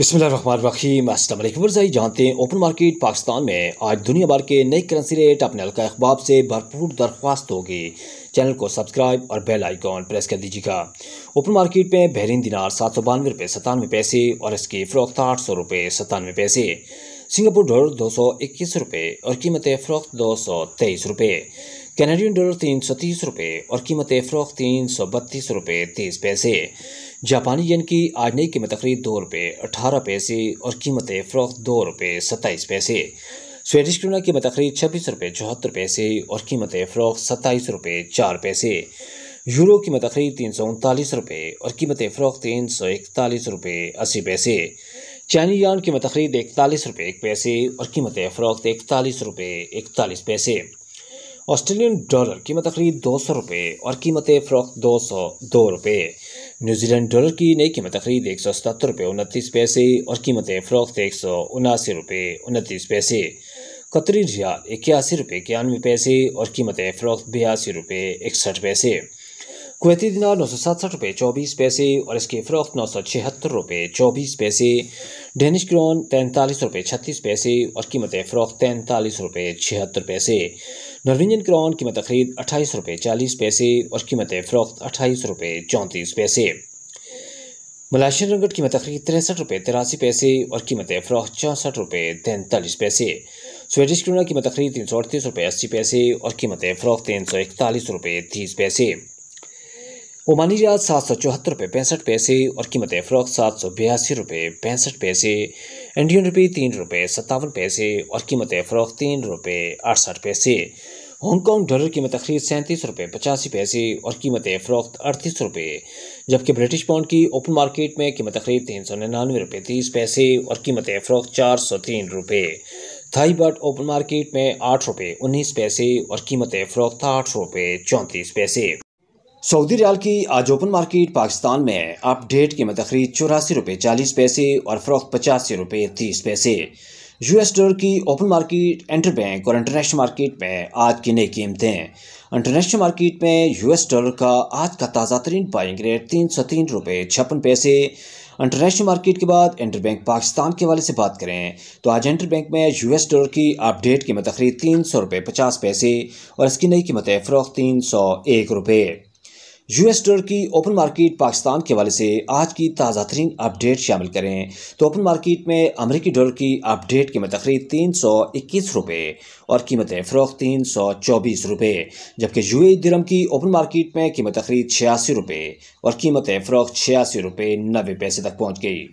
बिस्मिल्लाम वर्जाई जानते हैं open market Pakistan में आज दुनिया भर के नई करेंसी रेट अपने हल्का अखबाब से भरपूर दरख्वास्त होगी चैनल को सब्सक्राइब और बेल आइकॉन प्रेस कर दीजिएगा ओपन मार्केट में बहरीन दिनार सात सौ बानवे रुपये सतानवे पैसे और इसकी फ़रोख्त आठ सौ रुपये सतानवे पैसे सिंगापुर डॉलर दो सौ इक्कीस रुपये और कीमत फ़रोख्त दो सौ तेईस रुपये कैनेडियन डॉलर तीन सौ तीस रुपये और कीमत फ़रोख तीन सौ बत्तीस रुपये तीस पैसे जापानी यन की आज नई कीमत तकरीब दो रुपये अठारह पैसे और कीमत फ़रोख दो रुपये सत्ताईस पैसे स्वेडिश क्रोना कीमत तकरीब छब्बीस रुपये चौहत्तर पैसे और कीमत फ़रोख सत्ताईस रुपये चार पैसे यूरो कीमत तकरीब तीन सौ उनतालीस रुपये और कीमत फ़रोख तीन सौ इकतालीस रुपये अस्सी पैसे चाइनी यान कीमत तकरीब इकतालीस रुपये एक पैसे और कीमत फ़रोख्त इकतालीस रुपये इकतालीस पैसे ऑस्ट्रेलियन डॉलर कीमत मतलब तकरीब दो सौ रुपये और कीमत फ़रोख्त दो सौ दो रुपये न्यूजीलैंड डॉलर की नई कीमत तकरीब एक सौ सतहत्तर रुपये उनतीस पैसे और कीमत फ़रोख्त एक सौ उनासी रुपये उनतीस पैसे कतरी रियाल इक्यासी रुपये इक्यानवे पैसे और कीमत फ़रोख्त बयासी रुपये इकसठ पैसे कुवैती दिनार नौ सौ सतसठ रुपये चौबीस पैसे और इसके फ़रोख्त नौ सौ छिहत्तर रुपये चौबीस पैसे डेनिश क्रोन तैंतालीस रुपये छत्तीस पैसे और कीमत फ़रोख्त तैंतालीस रुपये छिहत्तर पैसे नॉर्वेजियन क्रॉन कीमत खरीद अट्ठाईस रुपये चालीस पैसे और कीमत फ़रोख्त अट्ठाईस रुपये चौंतीस पैसे मलाशियन रंगट कीमत खरीद तिरसठ रुपये तिरासी पैसे और कीमत फ़रोख्त चौंसठ रुपये तैंतालीस पैसे स्वेडिश क्रोना कीमत खरीद तीन सौ अड़तीस रुपये अस्सी पैसे और कीमत फ़रोख्त तीन सौ इकतालीस रुपये तीस पैसे ओमानी रियाज सात सौ चौहत्तर रुपये पैंसठ पैसे और कीमत फ़रोख्त सात सौ बयासी रुपये पैंसठ पैसे इंडियन रुपये तीन रुपये सत्तावन पैसे और कीमत फ़रोख तीन रुपये अड़सठ पैसे हांगकॉन्ग डॉलर कीमत तकरीर सैंतीस रुपये पचासी पैसे और कीमत फ़रोख्त अड़तीस रुपये जबकि ब्रिटिश पाउंड की ओपन मार्केट में कीमत खरीद तीन सौ निन्यानवे रुपये तीस पैसे और कीमत फ़रोख्त चार सौ तीन रुपये थाई बट ओपन मार्केट में आठ रुपये उन्नीस पैसे और कीमत फ़रोख्त आठ रुपये चौंतीस पैसे सऊदी रियाल की आज ओपन मार्केट पाकिस्तान में अपडेट डेट कीमत चौरासी रुपये चालीस पैसे और फरोख्त पचासी रुपये तीस पैसे यूएस डॉलर की ओपन मार्केट इंटर बैंक और इंटरनेशनल मार्केट में आज की नई कीमतें इंटरनेशनल मार्केट में यूएस डॉलर का आज का ताज़ा तरीन बाइंग रेट तीन सौ तीन रुपये छप्पन पैसे इंटरनेशनल मार्केट के बाद इंटर बैंक पाकिस्तान के हवाले से बात करें तो आज इंटर बैंक में यूएस डॉलर की अपडेट कीमत खरीद तीन सौ रुपये पचास पैसे और इसकी नई कीमत है फ़रोख तीन सौ एक रुपये यूएस डॉलर की ओपन मार्केट पाकिस्तान के हवाले से आज की ताज़ा तरीन अपडेट शामिल करें तो ओपन मार्केट में अमरीकी डॉलर की अपडेट कीमत तकरीब तीन सौ इक्कीस रुपये और कीमत फ़रोख तीन सौ चौबीस रुपये जबकि यू ए दिरम की ओपन मार्केट में कीमत तकरीब छियासी रुपये और कीमत फ़रोख छियासी रुपये नबे पैसे तक पहुँच गई